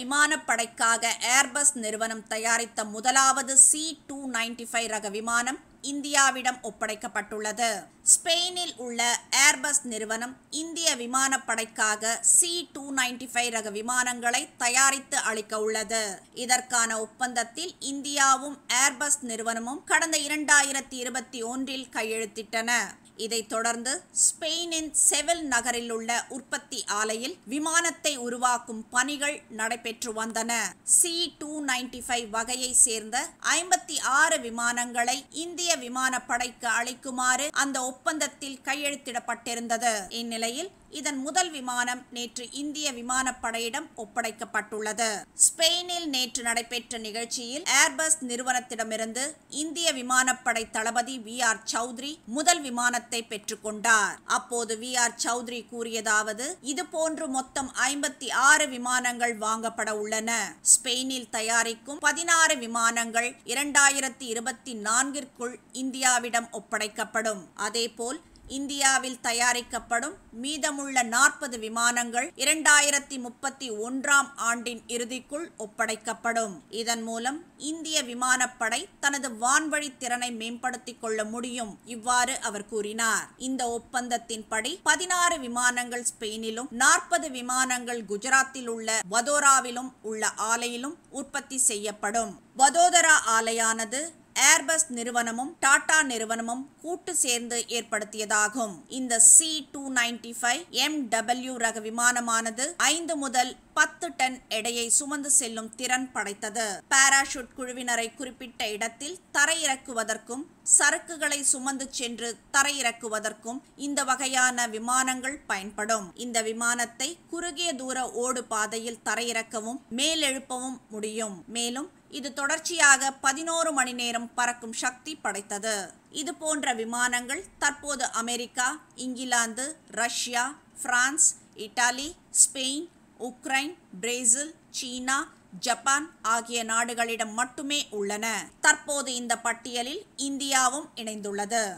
விமானப்படைக்காக Airbus நிறுவனம் தயாரித்த முதலாவது சி டூ நைன்டி ஃபைவ் ரக விமானம் இந்தியாவிடம் ஒப்படைக்கப்பட்டுள்ளது ஸ்பெயினில் உள்ள ஏர்பஸ் நிறுவனம் இந்திய விமானப்படைக்காக சி டூ நைன்டி ஃபைவ் ரக விமானங்களை தயாரித்து அளிக்க உள்ளது இதற்கான ஒப்பந்தத்தில் இந்தியாவும் ஏர்பஸ் நிறுவனமும் கடந்த இரண்டாயிரத்தி இருபத்தி ஒன்றில் கையெழுத்திட்டன இதைத் தொடர்ந்து ஸ்பெயினின் செவில் நகரில் உள்ள உற்பத்தி ஆலையில் விமானத்தை உருவாக்கும் பணிகள் நடைபெற்று வந்தன சி டூ நைன்டி ஃபைவ் வகையை சேர்ந்த ஐம்பத்தி ஆறு விமானங்களை இந்திய விமானப்படைக்கு அளிக்குமாறு அந்த ஒப்பந்தத்தில் கையெழுத்திடப்பட்டிருந்தது இந்நிலையில் இதன் முதல் விமானம் நேற்று இந்திய விமானப்படையிடம் ஒப்படைக்கப்பட்டுள்ளது ஸ்பெயினில் நேற்று நடைபெற்ற நிகழ்ச்சியில் ஏர்பஸ் நிறுவனத்திடமிருந்து இந்திய விமானப்படை தளபதி வி ஆர் சௌத்ரி முதல் விமானத்தை கட்டணத்தை பெற்றுக்கொண்டார் அப்போது வி ஆர் சௌத்ரி கூறியதாவது இது போன்று மொத்தம் ஐம்பத்தி ஆறு விமானங்கள் வாங்கப்பட உள்ளன ஸ்பெயினில் தயாரிக்கும் பதினாறு விமானங்கள் இரண்டாயிரத்தி இருபத்தி நான்கிற்குள் இந்தியாவிடம் ஒப்படைக்கப்படும் அதேபோல் இந்தியாவில் தயாரிக்கப்படும் மீதமுள்ள நாற்பது விமானங்கள் இரண்டாயிரத்தி முப்பத்தி ஒன்றாம் ஆண்டின் இறுதிக்குள் ஒப்படைக்கப்படும் இதன் மூலம் இந்திய விமானப்படை தனது வான்வழி திறனை மேம்படுத்திக் கொள்ள முடியும் இவ்வாறு அவர் கூறினார் இந்த ஒப்பந்தத்தின்படி பதினாறு விமானங்கள் ஸ்பெயினிலும் நாற்பது விமானங்கள் குஜராத்தில் உள்ள வதோராவிலும் உள்ள ஆலையிலும் உற்பத்தி செய்யப்படும் வதோதரா ஆலையானது ஏர்பஸ் நிறுவனமும் டாடா நிறுவனமும் கூட்டு சேர்ந்து ஏற்படுத்தியதாகும் இந்த C two ninety five M W ரக விமானமானது ஐந்து முதல் பத்து டன் எடையை சுமந்து செல்லும் திறன் படைத்தது பாராஷூட் குழுவினரை குறிப்பிட்ட இடத்தில் தரையிறக்குவதற்கும் சரக்குகளை சுமந்து சென்று தரையிறக்குவதற்கும் இந்த வகையான விமானங்கள் பயன்படும் இந்த விமானத்தை குறுகிய தூர ஓடு பாதையில் தரையிறக்கவும் மேலெழுப்பவும் முடியும் மேலும் இது தொடர்ச்சியாக பதினோரு மணி நேரம் பறக்கும் சக்தி படைத்தது இது போன்ற விமானங்கள் தற்போது America England Russia France Italy Spain Ukraine Brazil China Japan ஆகிய நாடுகளிடம் மட்டுமே உள்ளன தற்போது இந்த பட்டியலில் இந்தியாவும் இணைந்துள்ளது